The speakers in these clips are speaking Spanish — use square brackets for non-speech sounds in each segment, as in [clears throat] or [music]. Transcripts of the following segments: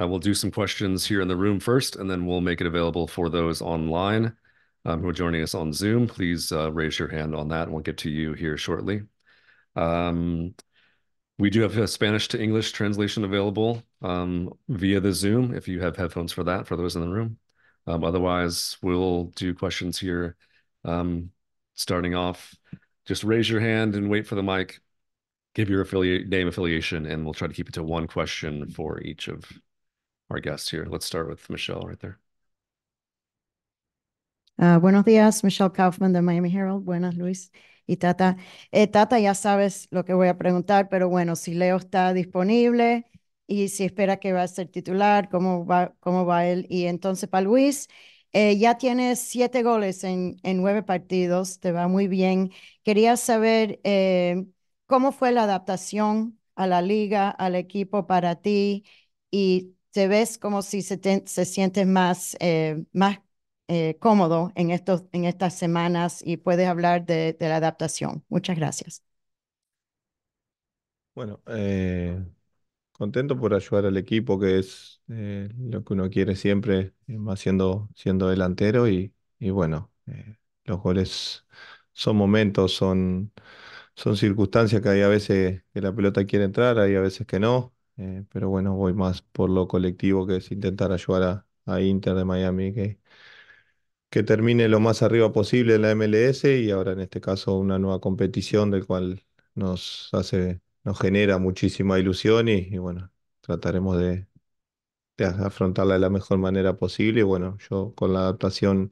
Uh, we'll do some questions here in the room first, and then we'll make it available for those online um, who are joining us on Zoom. Please uh, raise your hand on that, and we'll get to you here shortly. Um, we do have a Spanish to English translation available um, via the Zoom if you have headphones for that, for those in the room. Um, otherwise, we'll do questions here um, starting off. Just raise your hand and wait for the mic. Give your affiliate name affiliation, and we'll try to keep it to one question for each of our here. Let's start with Michelle right there. Ah, buenos días, Michelle Kaufman de Miami Herald. Buenas, Luis y Tata. Eh, Tata, ya sabes lo que voy a preguntar, pero bueno, si Leo está disponible y si espera que va a ser titular, ¿cómo va, cómo va él? Y entonces para Luis, eh, ya tienes siete goles en, nueve partidos, te va muy bien. Quería saber eh, cómo fue la adaptación a la liga, al equipo para ti y te ves como si se, sientes más, eh, más eh, cómodo en, estos, en estas semanas y puedes hablar de, la adaptación. Muchas gracias. Bueno, eh, contento por ayudar al equipo, que es lo que uno quiere siempre, más siendo, delantero y, y bueno, los goles son momentos, son, son circunstancias que hay a veces que la pelota quiere entrar, hay a veces que no. Eh, pero bueno, voy más por lo colectivo, que es intentar ayudar a, Inter de Miami, que, que termine lo más arriba posible en la MLS y ahora en este caso una nueva competición del cual nos hace, nos genera muchísima ilusión y, bueno, trataremos de, afrontarla de la mejor manera posible. Y bueno, yo con la adaptación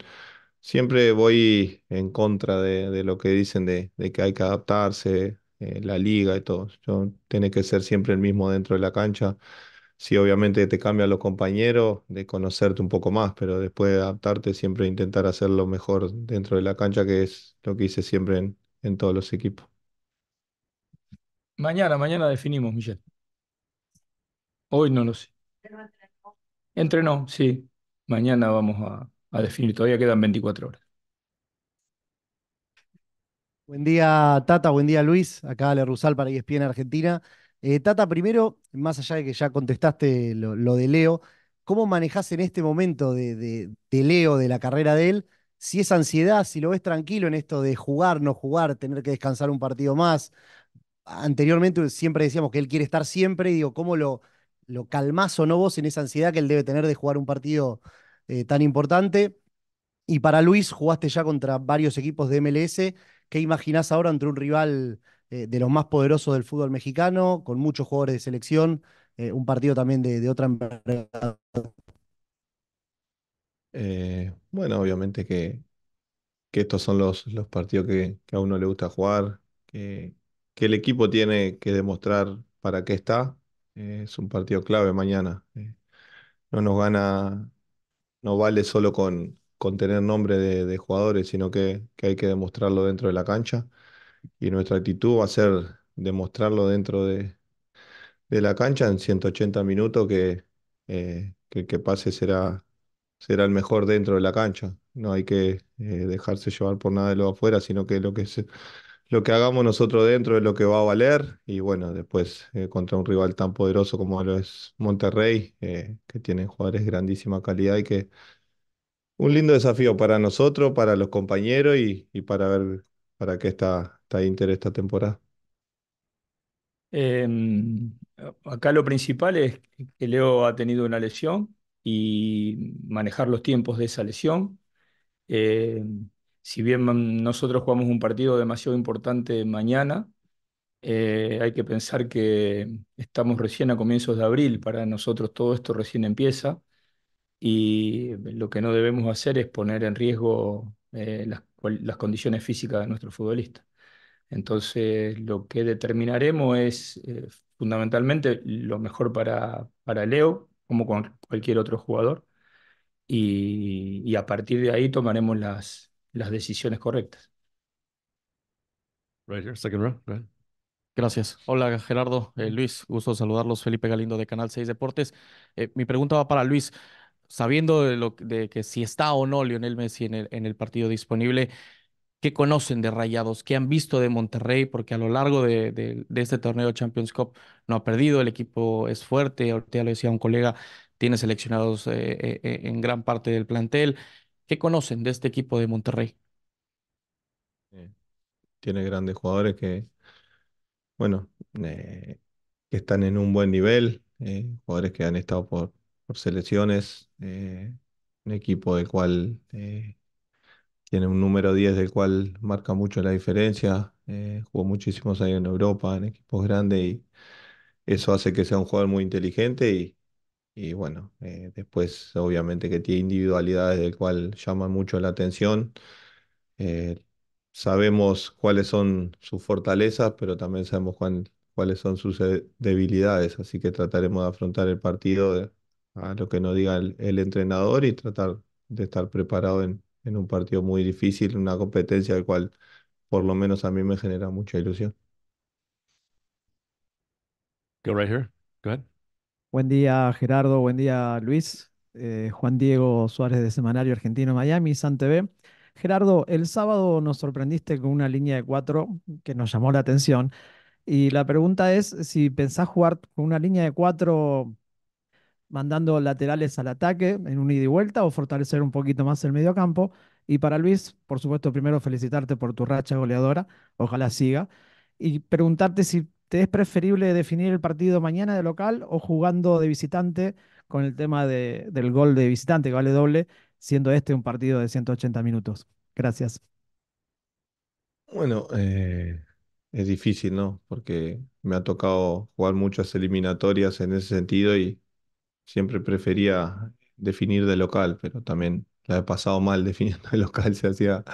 siempre voy en contra de, lo que dicen de que hay que adaptarse eh, la liga y todo. Yo, tiene que ser siempre el mismo dentro de la cancha. Sí, obviamente te cambian los compañeros de conocerte un poco más, pero después de adaptarte, siempre intentar hacer lo mejor dentro de la cancha, que es lo que hice siempre en, en todos los equipos. Mañana, mañana definimos, Michelle. Hoy no lo sé. Entrenó, sí. Mañana vamos a, a definir. Todavía quedan 24 horas. Buen día, Tata. Buen día, Luis. Acá Ale Rusal para ESPN Argentina. Eh, Tata, primero, más allá de que ya contestaste lo, de Leo, ¿cómo manejás en este momento de, Leo, de la carrera de él? Si es ansiedad, si lo ves tranquilo en esto de jugar, no jugar, tener que descansar un partido más. Anteriormente siempre decíamos que él quiere estar siempre, y digo, ¿cómo lo, lo calmás o no vos en esa ansiedad que él debe tener de jugar un partido eh, tan importante? Y para Luis, jugaste ya contra varios equipos de MLS ¿Qué imaginás ahora entre un rival eh, de los más poderosos del fútbol mexicano, con muchos jugadores de selección, eh, un partido también de, otra envergadura? Eh, bueno, obviamente que, estos son los, los partidos que, a uno le gusta jugar, que, que, el equipo tiene que demostrar para qué está. es un partido clave mañana. no nos gana, no vale solo con, con tener nombre de, jugadores, sino que, hay que demostrarlo dentro de la cancha. Y nuestra actitud va a ser demostrarlo dentro de, la cancha en 180 minutos eh, que, el que, pase será, será el mejor dentro de la cancha. No hay que eh, dejarse llevar por nada de lo afuera, sino que lo que es lo que hagamos nosotros dentro es lo que va a valer. Y bueno, después eh, contra un rival tan poderoso como lo es Monterrey, que tiene jugadores de grandísima calidad y que un lindo desafío para nosotros, para los compañeros y, para ver para qué está, está Inter esta temporada. Em, acá lo principal es que Leo ha tenido una lesión y manejar los tiempos de esa lesión. Em, si bien nosotros jugamos un partido demasiado importante mañana, eh, hay que pensar que estamos recién a comienzos de abril, para nosotros todo esto recién empieza y lo que no debemos hacer es poner en riesgo eh, las, condiciones físicas de nuestro futbolista. Entonces, lo que determinaremos es eh, fundamentalmente lo mejor para, para Leo, como con cualquier otro jugador, y, y a partir de ahí tomaremos las, las decisiones correctas. Gracias. Hola Gerardo, eh, Luis, gusto saludarlos. Felipe Galindo de Canal 6 Deportes. mi pregunta va para Luis sabiendo de, lo, de que si está o no Lionel Messi en el, partido disponible, ¿qué conocen de Rayados? ¿Qué han visto de Monterrey? Porque a lo largo de, este torneo Champions Cup no ha perdido, el equipo es fuerte, ahorita lo decía un colega, tiene seleccionados eh, eh, eh, en gran parte del plantel. ¿Qué conocen de este equipo de Monterrey? Tiene grandes jugadores que, bueno, que están en un buen nivel, jugadores que han estado por, por selecciones, eh, un equipo del cual eh, tiene un número 10 del cual marca mucho la diferencia, eh, jugó muchísimos años en Europa, en equipos grandes y eso hace que sea un jugador muy inteligente y, bueno, después obviamente que tiene individualidades del cual llama mucho la atención. sabemos cuáles son sus fortalezas, pero también sabemos cuáles son sus debilidades, así que trataremos de afrontar el partido de, a lo que nos diga el, entrenador y tratar de estar preparado en, un partido muy difícil, una competencia al cual por lo menos a mí me genera mucha ilusión. right here. Buen día Gerardo, buen día Luis. Eh, Juan Diego Suárez de Semanario Argentino Miami, San TV. Gerardo, el sábado nos sorprendiste con una línea de cuatro que nos llamó la atención. Y la pregunta es si pensás jugar con una línea de cuatro mandando laterales al ataque en un ida y vuelta o fortalecer un poquito más el mediocampo. Y para Luis, por supuesto, primero felicitarte por tu racha goleadora, ojalá siga, y preguntarte si te es preferible definir el partido mañana de local o jugando de visitante con el tema del gol de visitante que vale doble, siendo este un partido de 180 minutos. Gracias. Bueno, eh, es difícil, ¿no? Porque me ha tocado jugar muchas eliminatorias en ese sentido y, Siempre prefería definir de local, pero también la he pasado mal [laughs] definiendo de local, se hacía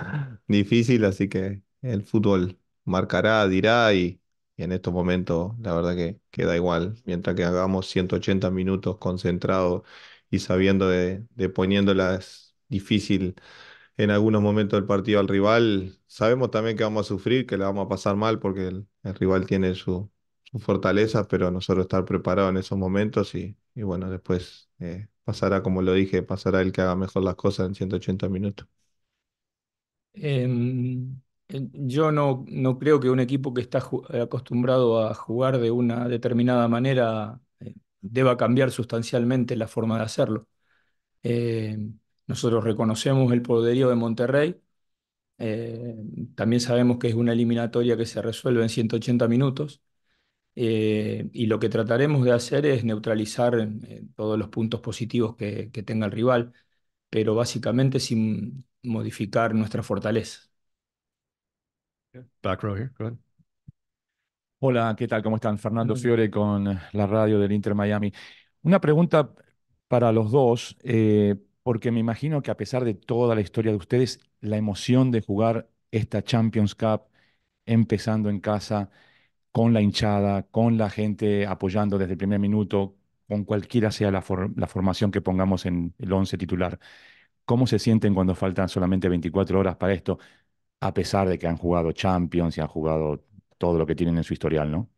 difícil, así que el fútbol marcará, dirá y, en estos momentos la verdad que queda igual. Mientras que hagamos 180 minutos concentrados y sabiendo de, poniéndolas difícil en algunos momentos del partido al rival, sabemos también que vamos a sufrir, que la vamos a pasar mal porque el rival tiene su, su fortaleza, pero nosotros estar preparados en esos momentos y, bueno, después eh, pasará, como lo dije, pasará el que haga mejor las cosas en 180 minutos. Em, yo no, no creo que un equipo que está eh, acostumbrado a jugar de una determinada manera eh, deba cambiar sustancialmente la forma de hacerlo. Em, nosotros reconocemos el poderío de Monterrey, también sabemos que es una eliminatoria que se resuelve en 180 minutos. Eh, y lo que trataremos de hacer es neutralizar eh, todos los puntos positivos que, tenga el rival, pero básicamente sin modificar nuestra fortaleza. Hola, ¿qué tal? ¿Cómo están? Fernando Fiore con la radio del Inter Miami. Una pregunta para los dos, eh, porque me imagino que a pesar de toda la historia de ustedes, la emoción de jugar esta Champions Cup empezando en casa, con la hinchada, con la gente apoyando desde el primer minuto, con cualquiera sea la, formación que pongamos en el 11 titular. ¿Cómo se sienten cuando faltan solamente 24 horas para esto, a pesar de que han jugado Champions y han jugado todo lo que tienen en su historial, no?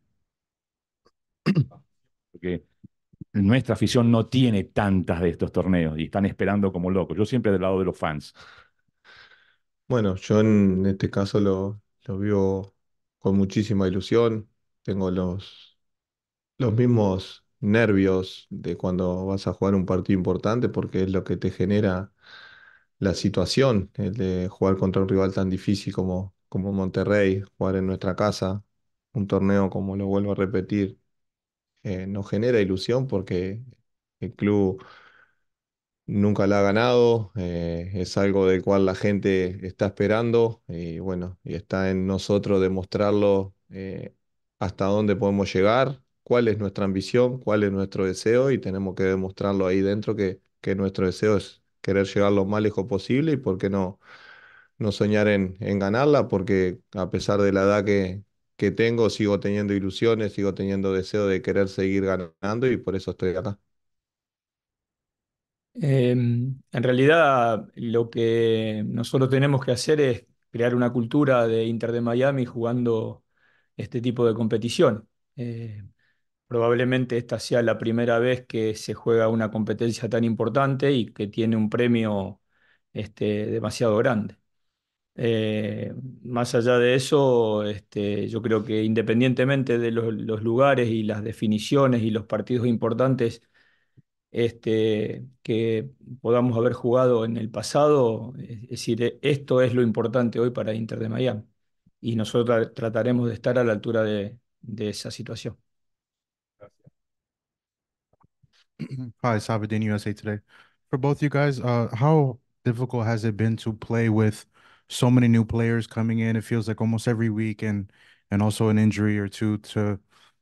Porque nuestra afición no tiene tantas de estos torneos y están esperando como locos. Yo siempre del lado de los fans. Bueno, yo en este caso lo, lo con muchísima ilusión, tengo los, los mismos nervios de cuando vas a jugar un partido importante porque es lo que te genera la situación, el de jugar contra un rival tan difícil como, como Monterrey, jugar en nuestra casa, un torneo como lo vuelvo a repetir, eh, nos genera ilusión porque el club nunca la ha ganado, eh, es algo del cual la gente está esperando y bueno, y está en nosotros demostrarlo eh, hasta dónde podemos llegar, cuál es nuestra ambición, cuál es nuestro deseo y tenemos que demostrarlo ahí dentro que, que nuestro deseo es querer llegar lo más lejos posible y por qué no, no soñar en, ganarla, porque a pesar de la edad que, que tengo, sigo teniendo ilusiones, sigo teniendo deseo de querer seguir ganando y por eso estoy acá. Em, en realidad, lo que nosotros tenemos que hacer es crear una cultura de Inter de Miami jugando este tipo de competición. Eh, probablemente esta sea la primera vez que se juega una competencia tan importante y que tiene un premio este, demasiado grande. Eh, más allá de eso, este, yo creo que independientemente de los lugares y las definiciones y los partidos importantes, este, que podamos haber jugado en el pasado. Es decir, e, esto es lo importante hoy para Inter de Miami y nosotros trataremos de estar a la altura de, de esa situación. Gracias. [clears throat] Hi, Sabadin USA Today. For both you guys, uh, how difficult has it been to play with so many new players coming in? It feels like almost every week, and and also an injury or two to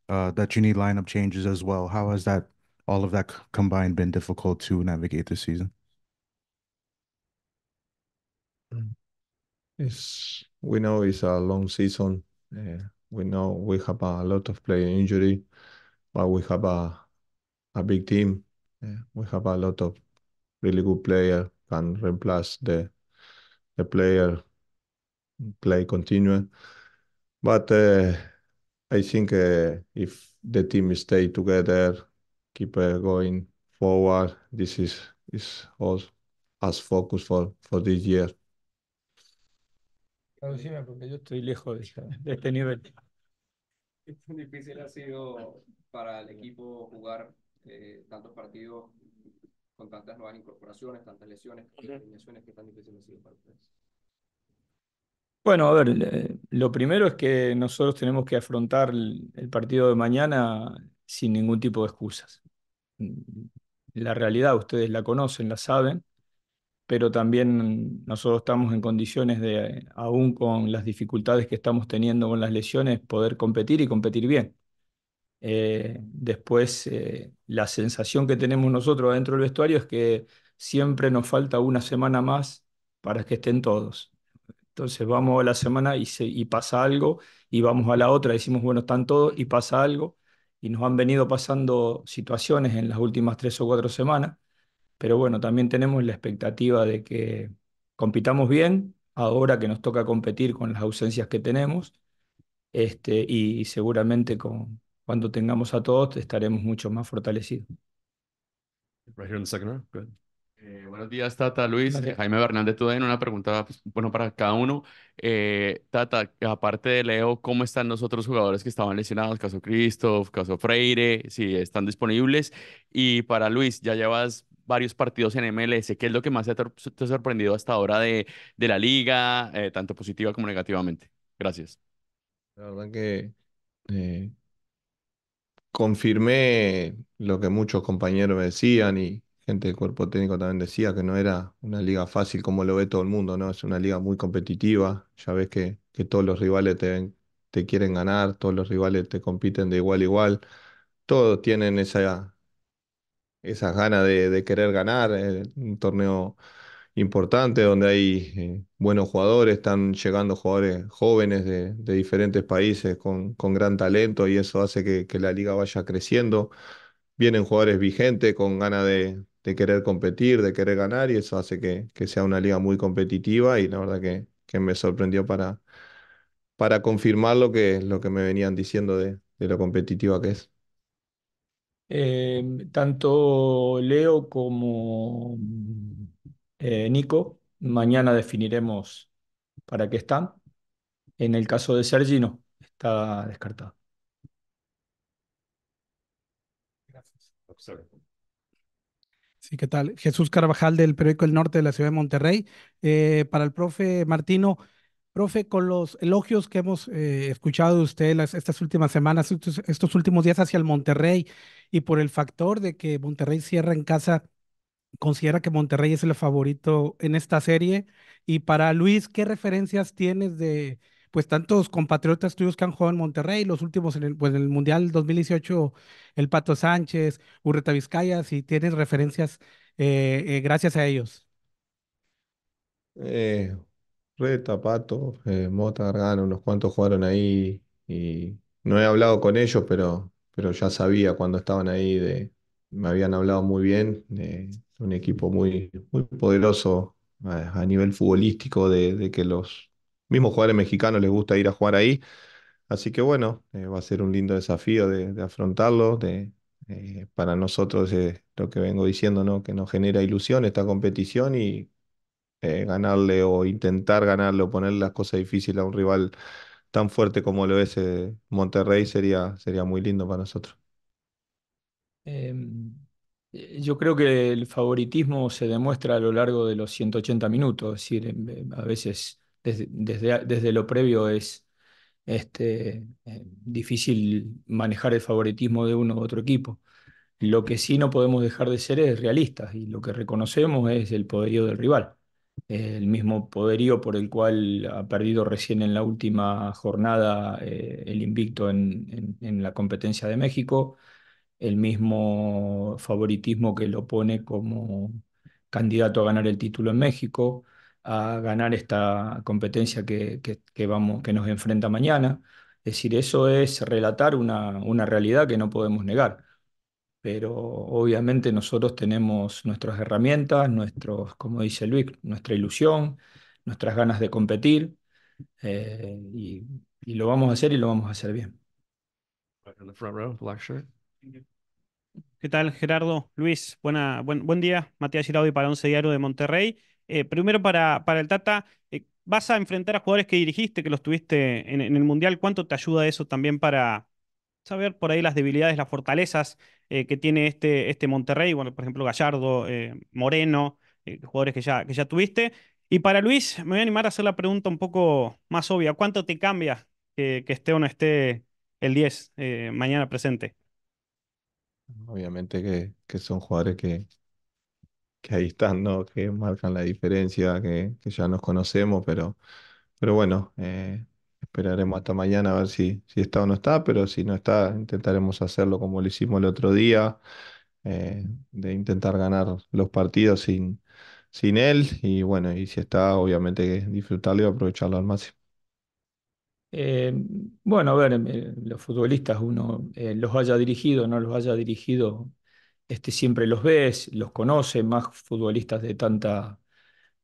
uh, that you need lineup changes as well. How has that all of that combined been difficult to navigate this season? Mm. It's, we know it's a long season. Eh, we know we have a lot of player injury, but we have a a big team. Eh, we have a lot of really good player can replace the the player play continue. But uh, I think if the team stay together keep uh, going forward. This is is all as focus for for this year. Traducime porque yo estoy lejos de, de este nivel. Difícil ha sido para el equipo jugar eh, tantos partidos con tantas nuevas incorporaciones, tantas lesiones, lesiones que tan difícil ha sido para ustedes. Bueno, a ver, eh, lo primero es que nosotros tenemos que afrontar el partido de mañana sin ningún tipo de excusas la realidad, ustedes la conocen, la saben, pero también nosotros estamos en condiciones de, aún con las dificultades que estamos teniendo con las lesiones, poder competir y competir bien. Eh, después, eh, la sensación que tenemos nosotros dentro del vestuario es que siempre nos falta una semana más para que estén todos. Entonces vamos a la semana y, y pasa algo, y vamos a la otra, decimos, bueno, están todos y pasa algo, y nos han venido pasando situaciones en las últimas tres o cuatro semanas, pero bueno, también tenemos la expectativa de que compitamos bien, ahora que nos toca competir con las ausencias que tenemos, este, y, seguramente con, cuando tengamos a todos estaremos mucho más fortalecidos. Eh, buenos días, Tata, Luis. Eh, Jaime, Jaime tú Tudén, una pregunta, pues, bueno, para cada uno. Eh, Tata, aparte de Leo, ¿cómo están los otros jugadores que estaban lesionados? Caso Christoph, caso Freire, si están disponibles. Y para Luis, ya llevas varios partidos en MLS. ¿Qué es lo que más te ha, sorprendido hasta ahora de, la liga, tanto positiva como negativamente? Gracias. La verdad que confirmé lo que muchos compañeros decían y gente del cuerpo técnico también decía que no era una liga fácil como lo ve todo el mundo, ¿no? Es una liga muy competitiva, ya ves que, todos los rivales te, te quieren ganar, todos los rivales te compiten de igual a igual, todos tienen esa, esas ganas de, querer ganar, es eh, un torneo importante donde hay eh, buenos jugadores, están llegando jugadores jóvenes de, diferentes países con, con, gran talento y eso hace que, que la liga vaya creciendo. Vienen jugadores vigentes con ganas de, de querer competir, de querer ganar, y eso hace que, que sea una liga muy competitiva y la verdad que, me sorprendió para, para confirmar lo que, lo que me venían diciendo de, de lo competitiva que es. Eh, tanto Leo como eh, Nico, mañana definiremos para qué están. En el caso de Sergi, está descartado. Gracias. doctor. Sí, ¿qué tal? Jesús Carvajal del periódico El Norte de la Ciudad de Monterrey. Eh, para el profe Martino, profe, con los elogios que hemos eh, escuchado de usted las, estas últimas semanas, estos, estos, últimos días hacia el Monterrey y por el factor de que Monterrey cierra en casa, considera que Monterrey es el favorito en esta serie. Y para Luis, ¿qué referencias tienes de pues tantos compatriotas tuyos que han jugado en Monterrey, los últimos en el, pues, en el Mundial 2018, el Pato Sánchez, Urreta Vizcaya, si tienes referencias eh, eh, gracias a ellos. Eh, Reta, Pato, Mota, Gargano, unos cuantos jugaron ahí y no he hablado con ellos, pero, pero ya sabía cuando estaban ahí de, me habían hablado muy bien, de un equipo muy, muy poderoso a, nivel futbolístico, de que los mismos jugadores mexicanos les gusta ir a jugar ahí. Así que bueno, eh, va a ser un lindo desafío de, afrontarlo. De, eh, para nosotros es eh, lo que vengo diciendo, ¿no? Que nos genera ilusión esta competición y ganarle o intentar ganarle o ponerle las cosas difíciles a un rival tan fuerte como lo es Monterrey sería, sería muy lindo para nosotros. Em, yo creo que el favoritismo se demuestra a lo largo de los 180 minutos, es decir, em, em, a veces desde, lo previo es este, eh, difícil manejar el favoritismo de uno u otro equipo. Lo que sí no podemos dejar de ser es realistas y lo que reconocemos es el poderío del rival. El mismo poderío por el cual ha perdido recién en la última jornada eh, el invicto en la competencia de México, el mismo favoritismo que lo pone como candidato a ganar el título en México, a ganar esta competencia que, que, vamos, que nos enfrenta mañana. Es decir, eso es relatar una, una realidad que no podemos negar. Pero obviamente nosotros tenemos nuestras herramientas, nuestros, como dice Luis, nuestra ilusión, nuestras ganas de competir, eh, y, lo vamos a hacer y lo vamos a hacer bien. ¿Qué tal, Gerardo? Luis, buena, buen, día. Matías Giraudí para Once Diario de Monterrey. Eh, primero para, para el Tata, eh, vas a enfrentar a jugadores que dirigiste, que los tuviste en, el Mundial. ¿Cuánto te ayuda eso también para saber por ahí las debilidades, las fortalezas eh, que tiene este, este Monterrey? Bueno, por ejemplo, Gallardo, Moreno, jugadores que ya, que ya tuviste. Y para Luis, me voy a animar a hacer la pregunta un poco más obvia. ¿Cuánto te cambia que, esté o no esté el 10 mañana presente? Obviamente que, que son jugadores que, que ahí están, ¿no? Que marcan la diferencia, que, ya nos conocemos, pero, pero bueno, eh, esperaremos hasta mañana a ver si, si está o no está, pero si no está, intentaremos hacerlo como lo hicimos el otro día, eh, de intentar ganar los partidos sin, sin él, y bueno, y si está, obviamente disfrutarlo y aprovecharlo al máximo. Eh, bueno, a ver, los futbolistas, uno los haya dirigido, no los haya dirigido, este, siempre los ves, los conoces, más futbolistas de tanta,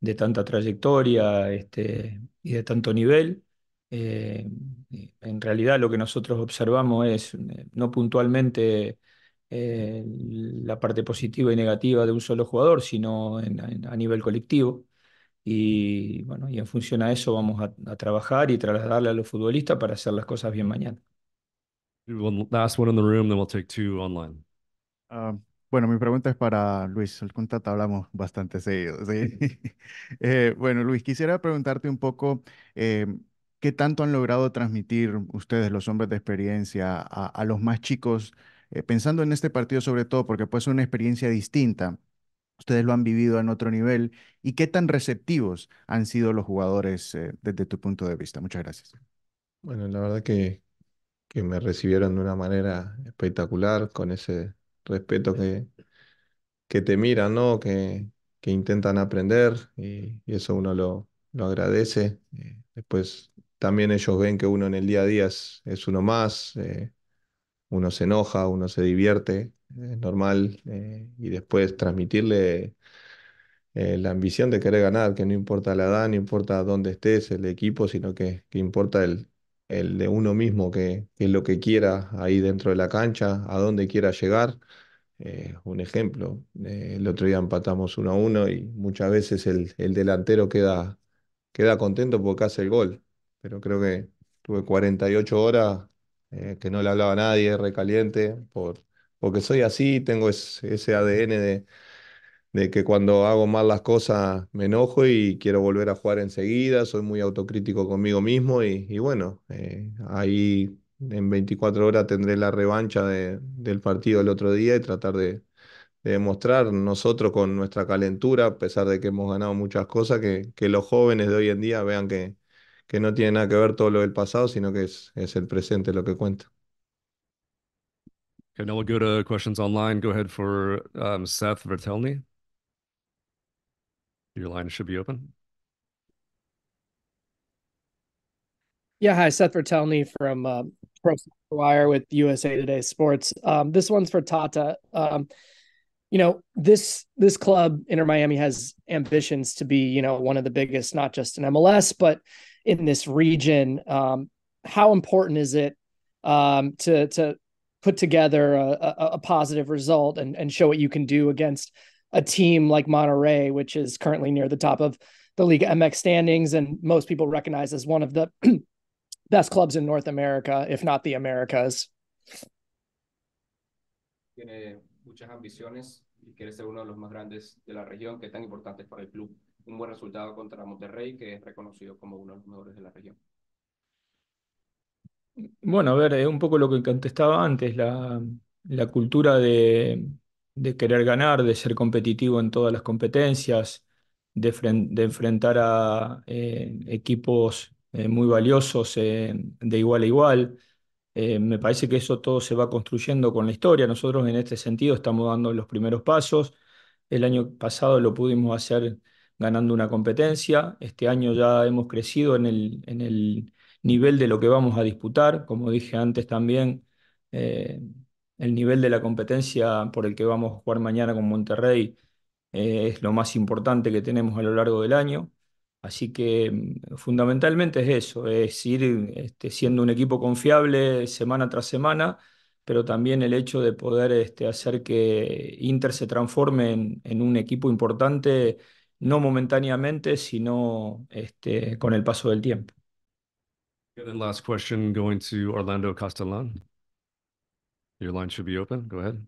de tanta trayectoria este, y de tanto nivel. Eh, en realidad lo que nosotros observamos es eh, no puntualmente eh, la parte positiva y negativa de un solo jugador, sino a nivel colectivo. Y bueno, y en función a eso vamos a, trabajar y trasladarle a los futbolistas para hacer las cosas bien mañana. in the room, then we'll take two online. Um, bueno, mi pregunta es para Luis. El contacto hablamos bastante seguido. [laughs] Eh, bueno, Luis, quisiera preguntarte un poco eh, qué tanto han logrado transmitir ustedes, los hombres de experiencia, a, los más chicos, eh, pensando en este partido sobre todo, porque puede ser una experiencia distinta. Ustedes lo han vivido en otro nivel. ¿Y qué tan receptivos han sido los jugadores desde tu punto de vista? Muchas gracias. Bueno, la verdad que, que me recibieron de una manera espectacular con ese respeto que, que te miran, ¿no? Que, que intentan aprender y, eso uno lo, lo, agradece. Eh, después también ellos ven que uno en el día a día es, uno más, eh, uno se enoja, uno se divierte, es normal, eh, y después transmitirle la ambición de querer ganar, que no importa la edad, no importa dónde estés, el equipo, sino que, que importa el, el de uno mismo, que, es lo que quiera ahí dentro de la cancha, a donde quiera llegar. Eh, un ejemplo, eh, el otro día empatamos uno a uno y muchas veces el, el, delantero queda, queda contento porque hace el gol, pero creo que tuve 48 horas eh, que no le hablaba a nadie, recaliente, por, porque soy así, tengo ese ADN de de que cuando hago mal las cosas me enojo y quiero volver a jugar enseguida, soy muy autocrítico conmigo mismo y, bueno, eh, ahí en 24 horas tendré la revancha del partido del otro día y tratar de, de, demostrar nosotros con nuestra calentura, a pesar de que hemos ganado muchas cosas, que, que los jóvenes de hoy en día vean que, que, no tiene nada que ver todo lo del pasado, sino que es, es el presente lo que cuenta. Okay, now go to questions online. Go ahead for um, Seth Vertelny. Your line should be open. Yeah, hi, Seth Bertelny from uh, Pro Wire with USA Today Sports. Um, this one's for Tata. Um, you know this this club, Inter Miami, has ambitions to be you know one of the biggest, not just in MLS but in this region. Um, how important is it um, to to put together a, a, a positive result and and show what you can do against a team like Monterey, which is currently near the top of the Liga MX standings and most people recognize as one of the [clears throat] best clubs in North America, if not the Americas. Tiene muchas ambiciones y quiere ser uno de los más grandes de la región, que es tan importante para el club. Un buen resultado contra Monterrey, que es reconocido como uno de los mejores de la región. Bueno, a ver, es un poco lo que contestaba antes, la, la cultura de, de querer ganar, de ser competitivo en todas las competencias, de, enfrentar a eh, equipos eh, muy valiosos eh, de igual a igual. me parece que eso todo se va construyendo con la historia. Nosotros en este sentido estamos dando los primeros pasos. El año pasado lo pudimos hacer ganando una competencia. Este año ya hemos crecido en el, en el nivel de lo que vamos a disputar. Como dije antes también, el nivel de la competencia por el que vamos a jugar mañana con Monterrey eh, es lo más importante que tenemos a lo largo del año. Así que mm, fundamentalmente es eso, es ir este, siendo un equipo confiable semana tras semana, pero también el hecho de poder este, hacer que Inter se transforme en, un equipo importante, no momentáneamente, sino este, con el paso del tiempo. And last question going to Orlando Castellón. Your line should be open. Go ahead.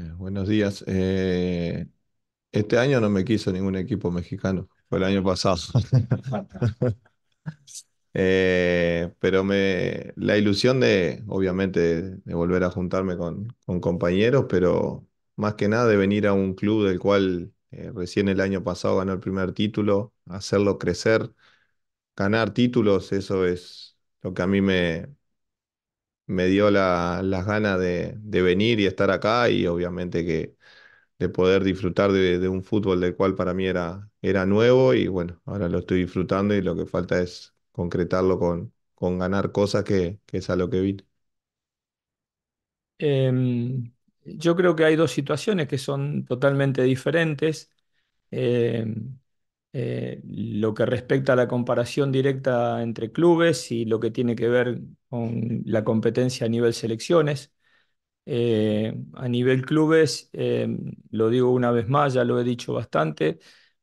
Eh, buenos días. Eh, este año no me quiso ningún equipo mexicano, fue el año pasado. [laughs] Eh, pero me, la ilusión de, obviamente, de, volver a juntarme con, con, compañeros, pero más que nada de venir a un club del cual recién el año pasado ganó el primer título, hacerlo crecer, ganar títulos, eso es lo que a mí me, me dio las ganas de, venir y estar acá y obviamente que de poder disfrutar de, un fútbol del cual para mí era, era nuevo y bueno, ahora lo estoy disfrutando y lo que falta es concretarlo con, con ganar cosas que, es a lo que vi em, yo creo que hay dos situaciones que son totalmente diferentes. Em, eh, lo que respecta a la comparación directa entre clubes y lo que tiene que ver con la competencia a nivel selecciones. Eh, a nivel clubes, eh, lo digo una vez más, ya lo he dicho bastante,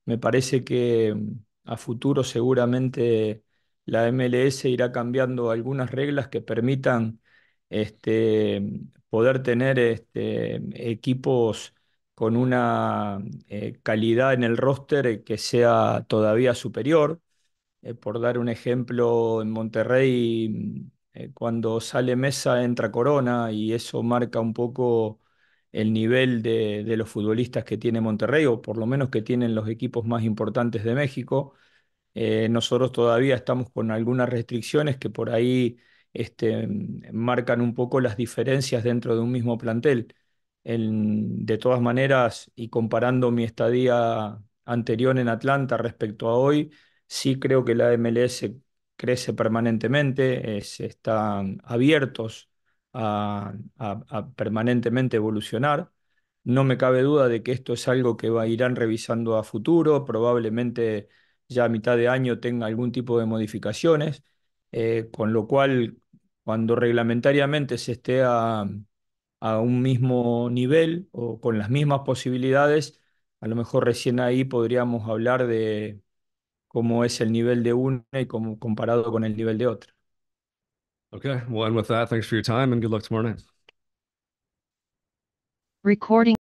me parece que mm, a futuro seguramente la MLS irá cambiando algunas reglas que permitan este, poder tener este, equipos con una eh, calidad en el roster eh, que sea todavía superior. Eh, por dar un ejemplo, en Monterrey, cuando sale Mesa, entra Corona y eso marca un poco el nivel de, los futbolistas que tiene Monterrey, o por lo menos que tienen los equipos más importantes de México. nosotros todavía estamos con algunas restricciones que por ahí este, marcan un poco las diferencias dentro de un mismo plantel de todas maneras, y comparando mi estadía anterior en Atlanta respecto a hoy, sí creo que la MLS crece permanentemente, están abiertos a, permanentemente evolucionar. No me cabe duda de que esto es algo que va, irán revisando a futuro, probablemente ya a mitad de año tenga algún tipo de modificaciones, eh, con lo cual cuando reglamentariamente se esté a, ah, a un mismo nivel o con las mismas posibilidades, a lo mejor recién ahí podríamos hablar de cómo es el nivel de una y cómo comparado con el nivel de otro Okay, we'll end with that. Thanks for your time and good luck tomorrow night. Recording.